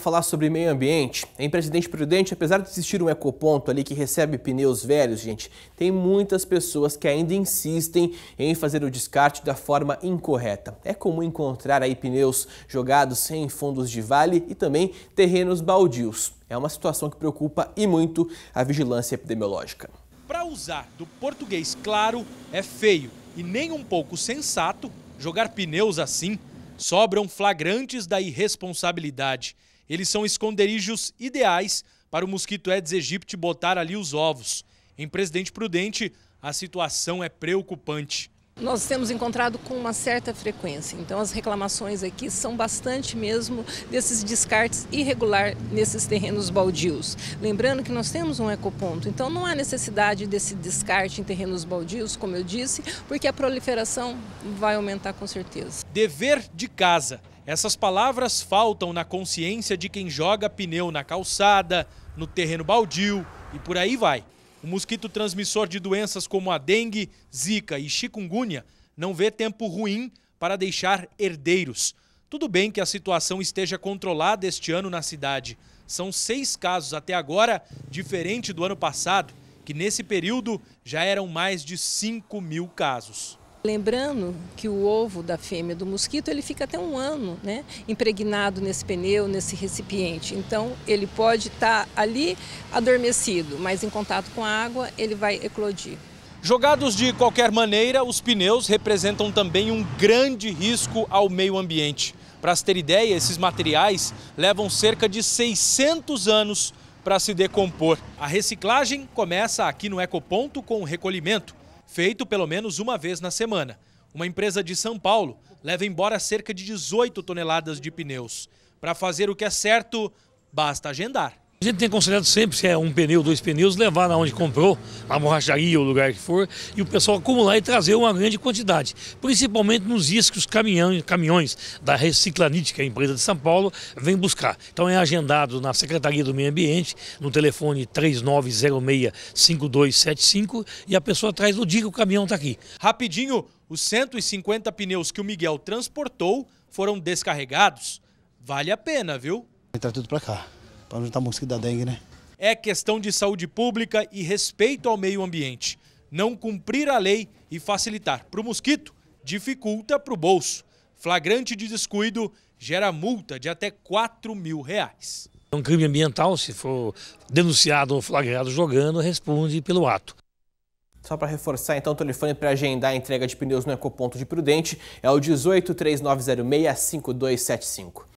Falar sobre meio ambiente. Em Presidente Prudente, apesar de existir um ecoponto ali que recebe pneus velhos, gente, tem muitas pessoas que ainda insistem em fazer o descarte da forma incorreta. É comum encontrar aí pneus jogados em fundos de vale e também terrenos baldios. É uma situação que preocupa e muito a vigilância epidemiológica. Para usar do português claro, é feio e nem um pouco sensato jogar pneus assim. Sobram flagrantes da irresponsabilidade eles são esconderijos ideais para o mosquito Aedes aegypti botar ali os ovos. Em Presidente Prudente, a situação é preocupante nós temos encontrado com uma certa frequência. Então, as reclamações aqui são bastante mesmo desses descartes irregular nesses terrenos baldios. Lembrando que nós temos um ecoponto, então não há necessidade desse descarte em terrenos baldios, como eu disse, porque a proliferação vai aumentar com certeza. Dever de casa. Essas palavras faltam na consciência de quem joga pneu na calçada, no terreno baldio e por aí vai. O mosquito transmissor de doenças como a dengue, zika e chikungunya não vê tempo ruim para deixar herdeiros. Tudo bem que a situação esteja controlada este ano na cidade. São seis casos até agora, diferente do ano passado, que nesse período já eram mais de 5 mil casos. Lembrando que o ovo da fêmea do mosquito ele fica até um ano né, impregnado nesse pneu, nesse recipiente. Então ele pode estar tá ali adormecido, mas em contato com a água ele vai eclodir. Jogados de qualquer maneira, os pneus representam também um grande risco ao meio ambiente. Para se ter ideia, esses materiais levam cerca de 600 anos para se decompor. A reciclagem começa aqui no Ecoponto com o recolhimento feito pelo menos uma vez na semana. Uma empresa de São Paulo leva embora cerca de 18 toneladas de pneus. Para fazer o que é certo, basta agendar. A gente tem aconselhado sempre, se é um pneu, dois pneus, levar na onde comprou, a borracharia, o lugar que for, e o pessoal acumular e trazer uma grande quantidade. Principalmente nos dias que os caminhões, caminhões da Reciclanite, que é a empresa de São Paulo, vem buscar. Então é agendado na Secretaria do Meio Ambiente, no telefone 3906-5275, e a pessoa traz no dia que o caminhão está aqui. Rapidinho, os 150 pneus que o Miguel transportou foram descarregados. Vale a pena, viu? Entrar tudo para cá para não juntar mosquito da dengue, né? É questão de saúde pública e respeito ao meio ambiente. Não cumprir a lei e facilitar para o mosquito dificulta para o bolso. Flagrante de descuido gera multa de até 4 mil reais. Um crime ambiental, se for denunciado ou flagrado jogando, responde pelo ato. Só para reforçar, então, o telefone para agendar a entrega de pneus no Ecoponto de Prudente é o 18 3906 5275.